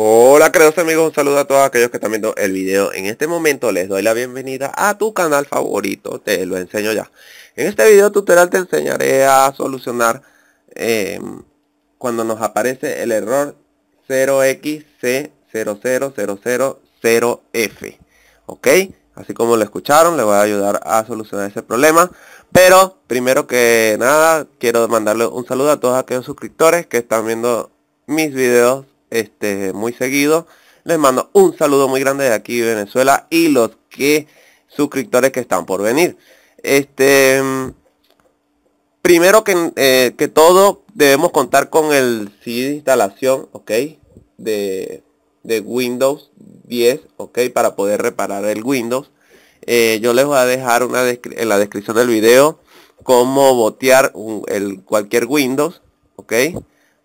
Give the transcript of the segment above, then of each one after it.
Hola queridos amigos, un saludo a todos aquellos que están viendo el video. En este momento les doy la bienvenida a tu canal favorito, te lo enseño ya. En este video tutorial te enseñaré a solucionar em, cuando nos aparece el error 0xc00000f. ¿Ok? Así como lo escucharon, les voy a ayudar a solucionar ese problema. Pero primero que nada, quiero mandarle un saludo a todos aquellos suscriptores que están viendo mis videos este, muy seguido. Les mando un saludo muy grande de aquí Venezuela y los que suscriptores que están por venir. Este, primero que, eh, que todo, debemos contar con el CD de instalación, ok, de, de Windows 10, ok, para poder reparar el Windows. Eh, yo les voy a dejar una en la descripción del video cómo botear el, cualquier Windows, ok,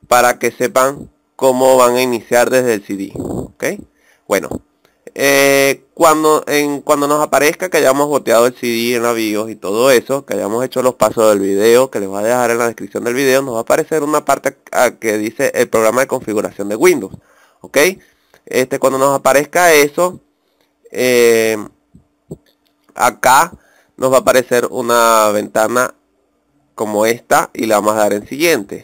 para que sepan cómo van a iniciar desde el CD. ¿okay? Bueno, eh, cuando, cuando nos aparezca que hayamos goteado el CD en avíos y todo eso, que hayamos hecho los pasos del video, que les voy a dejar en la descripción del video, nos va a aparecer una parte que dice el programa de configuración de Windows. ¿Ok? Este, cuando nos aparezca eso, eh, acá nos va a aparecer una ventana como esta y la vamos a dar en siguiente.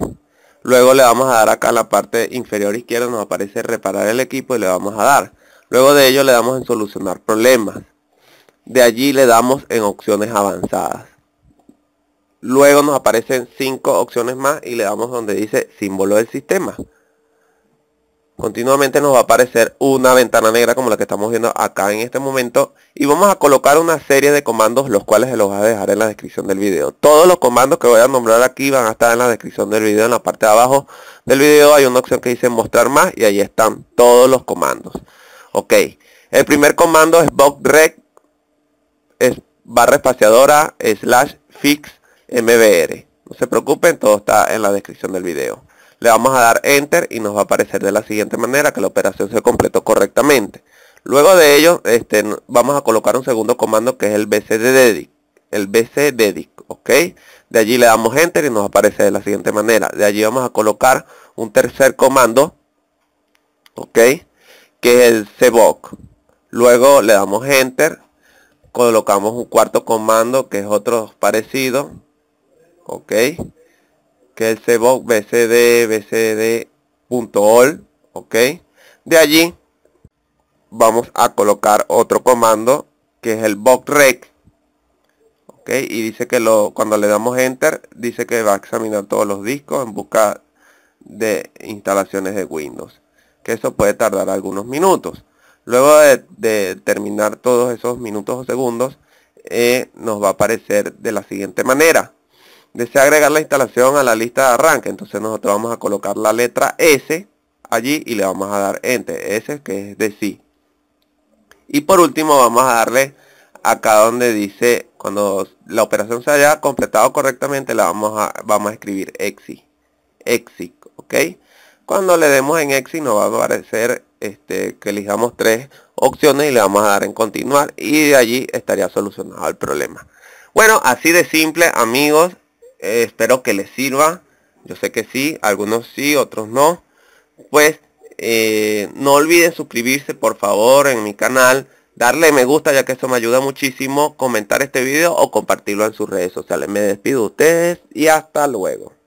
Luego le vamos a dar acá en la parte inferior izquierda nos aparece reparar el equipo y le vamos a dar. Luego de ello le damos en solucionar problemas. De allí le damos en opciones avanzadas. Luego nos aparecen cinco opciones más y le damos donde dice símbolo del sistema continuamente nos va a aparecer una ventana negra como la que estamos viendo acá en este momento y vamos a colocar una serie de comandos los cuales se los voy a dejar en la descripción del video todos los comandos que voy a nombrar aquí van a estar en la descripción del video en la parte de abajo del video hay una opción que dice mostrar más y ahí están todos los comandos ok el primer comando es box es barra espaciadora slash fix mbr no se preocupen todo está en la descripción del video le vamos a dar Enter y nos va a aparecer de la siguiente manera que la operación se completó correctamente. Luego de ello, este, vamos a colocar un segundo comando que es el bcddedic, el bcddedic, ¿ok? De allí le damos Enter y nos aparece de la siguiente manera. De allí vamos a colocar un tercer comando, ¿ok? Que es el cboc. Luego le damos Enter, colocamos un cuarto comando que es otro parecido, ¿ok? que es all ok. De allí vamos a colocar otro comando que es el rec ok. Y dice que lo, cuando le damos enter, dice que va a examinar todos los discos en busca de instalaciones de Windows. Que eso puede tardar algunos minutos. Luego de, terminar todos esos minutos o segundos, eh, nos va a aparecer de la siguiente manera desea agregar la instalación a la lista de arranque, entonces nosotros vamos a colocar la letra S allí y le vamos a dar Enter, S que es de sí. Y por último vamos a darle acá donde dice, cuando la operación se haya completado correctamente, la vamos a, vamos a escribir exit exit ok. Cuando le demos en exit nos va a aparecer este, que elijamos tres opciones y le vamos a dar en continuar y de allí estaría solucionado el problema. Bueno, así de simple amigos, eh, espero que les sirva. Yo sé que sí, algunos sí, otros no. Pues eh, no olviden suscribirse por favor en mi canal. Darle me gusta ya que eso me ayuda muchísimo. Comentar este video o compartirlo en sus redes sociales. Me despido ustedes y hasta luego.